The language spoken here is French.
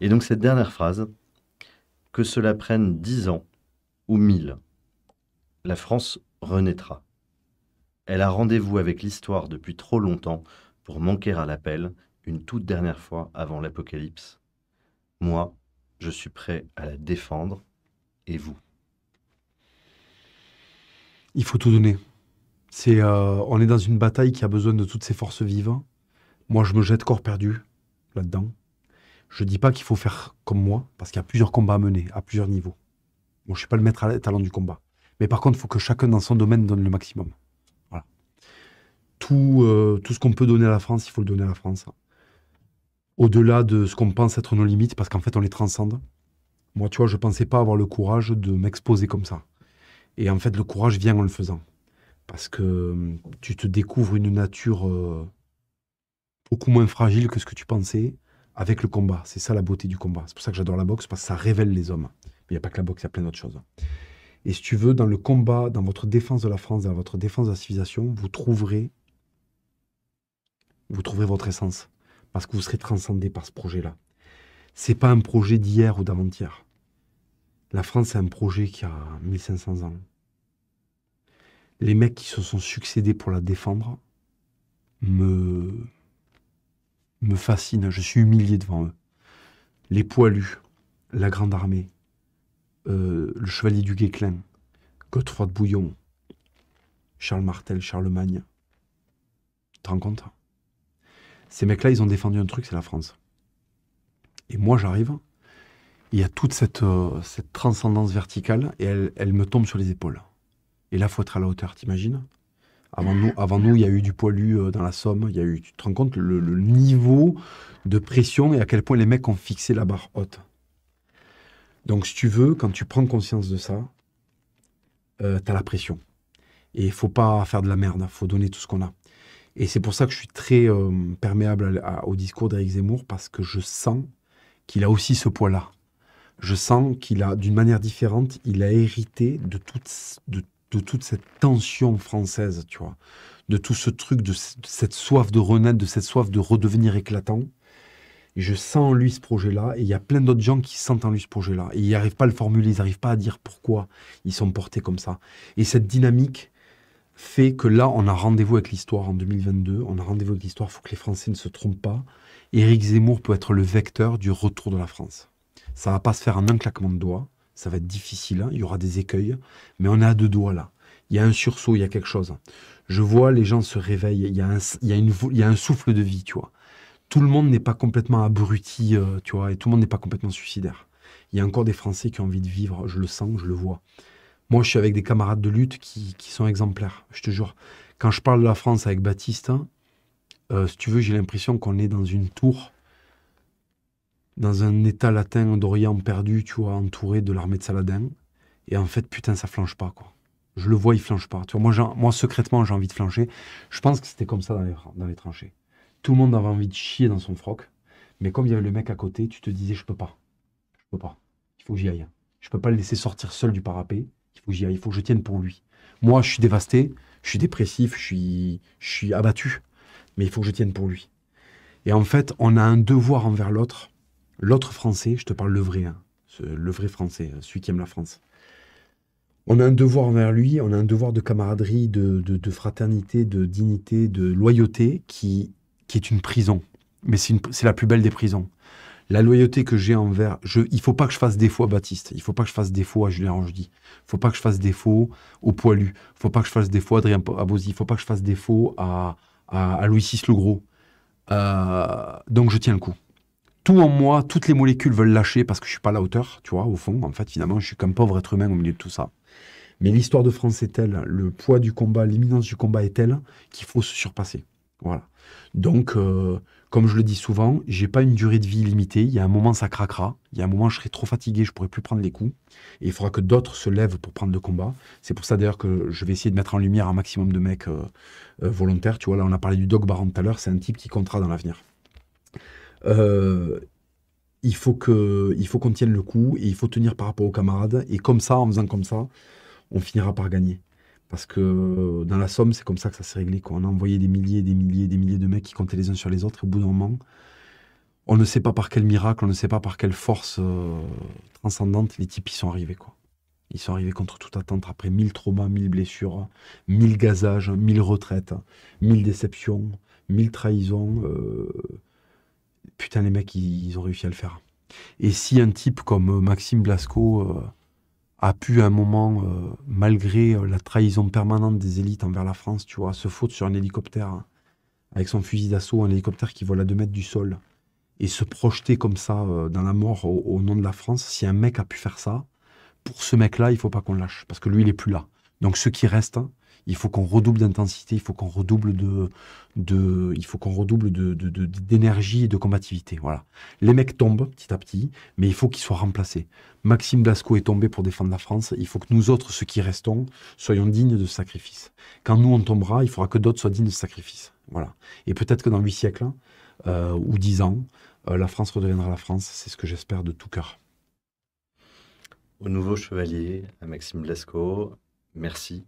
Et donc cette dernière phrase, que cela prenne dix ans ou mille, la France renaîtra. Elle a rendez-vous avec l'histoire depuis trop longtemps pour manquer à l'appel une toute dernière fois avant l'apocalypse. Moi, je suis prêt à la défendre, et vous Il faut tout donner. C'est, euh, on est dans une bataille qui a besoin de toutes ses forces vives. Moi, je me jette corps perdu là-dedans. Je ne dis pas qu'il faut faire comme moi, parce qu'il y a plusieurs combats à mener, à plusieurs niveaux. Bon, je ne suis pas le maître à talent du combat. Mais par contre, il faut que chacun dans son domaine donne le maximum. Voilà. Tout, euh, tout ce qu'on peut donner à la France, il faut le donner à la France. Au-delà de ce qu'on pense être nos limites, parce qu'en fait, on les transcende. Moi, tu vois, je ne pensais pas avoir le courage de m'exposer comme ça. Et en fait, le courage vient en le faisant. Parce que hum, tu te découvres une nature euh, beaucoup moins fragile que ce que tu pensais avec le combat. C'est ça la beauté du combat. C'est pour ça que j'adore la boxe, parce que ça révèle les hommes. Mais il n'y a pas que la boxe, il y a plein d'autres choses. Et si tu veux, dans le combat, dans votre défense de la France, dans votre défense de la civilisation, vous trouverez, vous trouverez votre essence, parce que vous serez transcendé par ce projet-là. C'est pas un projet d'hier ou d'avant-hier. La France, c'est un projet qui a 1500 ans. Les mecs qui se sont succédés pour la défendre me me fascine, Je suis humilié devant eux. Les Poilus, la Grande Armée, euh, le Chevalier du Guesclin, Godefroy de Bouillon, Charles Martel, Charlemagne. Tu te rends compte Ces mecs-là, ils ont défendu un truc, c'est la France. Et moi, j'arrive, il y a toute cette, euh, cette transcendance verticale et elle, elle, me tombe sur les épaules. Et là, faut être à la hauteur, t'imagines avant nous, avant nous, il y a eu du poilu euh, dans la Somme. Il y a eu, tu te rends compte, le, niveau de pression et à quel point les mecs ont fixé la barre haute. Donc, si tu veux, quand tu prends conscience de ça, euh, tu as la pression. Et il faut pas faire de la merde, il faut donner tout ce qu'on a. Et c'est pour ça que je suis très euh, perméable au discours d'Éric Zemmour, parce que je sens qu'il a aussi ce poids-là. Je sens qu'il a, d'une manière différente, il a hérité de, tout de de toute cette tension française, tu vois, de tout ce truc, de cette soif de renaître, de cette soif de redevenir éclatant. je sens en lui ce projet-là, et il y a plein d'autres gens qui sentent en lui ce projet-là. Et ils n'arrivent pas à le formuler, ils n'arrivent pas à dire pourquoi ils sont portés comme ça. Et cette dynamique fait que là, on a rendez-vous avec l'histoire en 2022, on a rendez-vous avec l'histoire, il faut que les Français ne se trompent pas. Éric Zemmour peut être le vecteur du retour de la France. Ça va pas se faire en un claquement de doigts, ça va être difficile, hein. il y aura des écueils, mais on a deux doigts là. Il y a un sursaut, il y a quelque chose. Je vois les gens se réveillent, il y a un, souffle de vie, tu vois. Tout le monde n'est pas complètement abruti, euh, tu vois, et tout le monde n'est pas complètement suicidaire. Il y a encore des Français qui ont envie de vivre, je le sens, je le vois. Moi, je suis avec des camarades de lutte qui, sont exemplaires, je te jure. Quand je parle de la France avec Baptiste, hein, euh, si tu veux, j'ai l'impression qu'on est dans une tour dans un état latin d'Orient perdu, tu vois, entouré de l'armée de Saladin. Et en fait, putain, ça flanche pas, quoi. Je le vois, il flanche pas. Tu vois, moi, moi secrètement, j'ai envie de flancher. Je pense que c'était comme ça dans les, tranchées. Tout le monde avait envie de chier dans son froc. Mais comme il y avait le mec à côté, tu te disais, je peux pas. Je peux pas. Il faut que j'y aille. Je peux pas le laisser sortir seul du parapet. Il faut que j'y aille. Il faut que je tienne pour lui. Moi, je suis dévasté. Je suis dépressif. Je suis, je suis abattu. Mais il faut que je tienne pour lui. Et en fait, on a un devoir envers l'autre L'autre français, je te parle le vrai, hein. le vrai français, hein, celui qui aime la France. On a un devoir envers lui, on a un devoir de camaraderie, de, fraternité, de dignité, de loyauté qui, qui est une prison. Mais c'est la plus belle des prisons. La loyauté que j'ai envers. Je, il faut pas que je fasse défaut à Baptiste. Il faut pas que je fasse défaut à Julien Rangedi. Il faut pas que je fasse défaut au Poilu. Il faut pas que je fasse défaut à Adrien Abosi. Il faut pas que je fasse défaut à, Louis VI le Gros. Euh, donc je tiens le coup en moi, toutes les molécules veulent lâcher parce que je suis pas à la hauteur, tu vois, au fond. En fait, finalement, je suis comme pauvre être humain au milieu de tout ça. Mais l'histoire de France est telle, le poids du combat, l'imminence du combat est telle qu'il faut se surpasser. Voilà. Donc, euh, comme je le dis souvent, j'ai pas une durée de vie limitée. Il y a un moment, ça craquera. Il y a un moment, je serai trop fatigué, je pourrai plus prendre les coups. Et il faudra que d'autres se lèvent pour prendre le combat. C'est pour ça d'ailleurs que je vais essayer de mettre en lumière un maximum de mecs euh, euh, volontaires. Tu vois, là, on a parlé du Doc Baron tout à l'heure. C'est un type qui comptera dans l'avenir. Euh, il faut que, il faut qu'on tienne le coup et il faut tenir par rapport aux camarades. Et comme ça, en faisant comme ça, on finira par gagner. Parce que euh, dans la somme, c'est comme ça que ça s'est réglé. qu'on On a envoyé des milliers, des milliers, des milliers de mecs qui comptaient les uns sur les autres. Et au bout d'un moment, on ne sait pas par quel miracle, on ne sait pas par quelle force euh, transcendante les types y sont arrivés. Quoi. Ils sont arrivés contre toute attente après mille traumas, mille blessures, mille gazages, mille retraites, mille déceptions, mille trahisons putain, les mecs, ils, ont réussi à le faire. Et si un type comme euh, Maxime Blasco euh, a pu à un moment, euh, malgré la trahison permanente des élites envers la France, tu vois, se faute sur un hélicoptère hein, avec son fusil d'assaut, un hélicoptère qui vole à 2 mètres du sol, et se projeter comme ça dans la mort au, nom de la France, si un mec a pu faire ça, pour ce mec-là, il faut pas qu'on lâche, parce que lui, il est plus là. Donc ceux qui restent, hein, il faut qu'on redouble d'intensité, il faut qu'on redouble de, il faut qu'on redouble d'énergie et de combativité. Voilà. Les mecs tombent petit à petit, mais il faut qu'ils soient remplacés. Maxime Blasco est tombé pour défendre la France. Il faut que nous autres, ceux qui restons, soyons dignes de sacrifice. Quand nous on tombera, il faudra que d'autres soient dignes de sacrifice. Voilà. Et peut-être que dans huit siècles euh, ou dix ans, euh, la France redeviendra la France. C'est ce que j'espère de tout cœur. Au nouveau chevalier, à Maxime Blasco, Merci.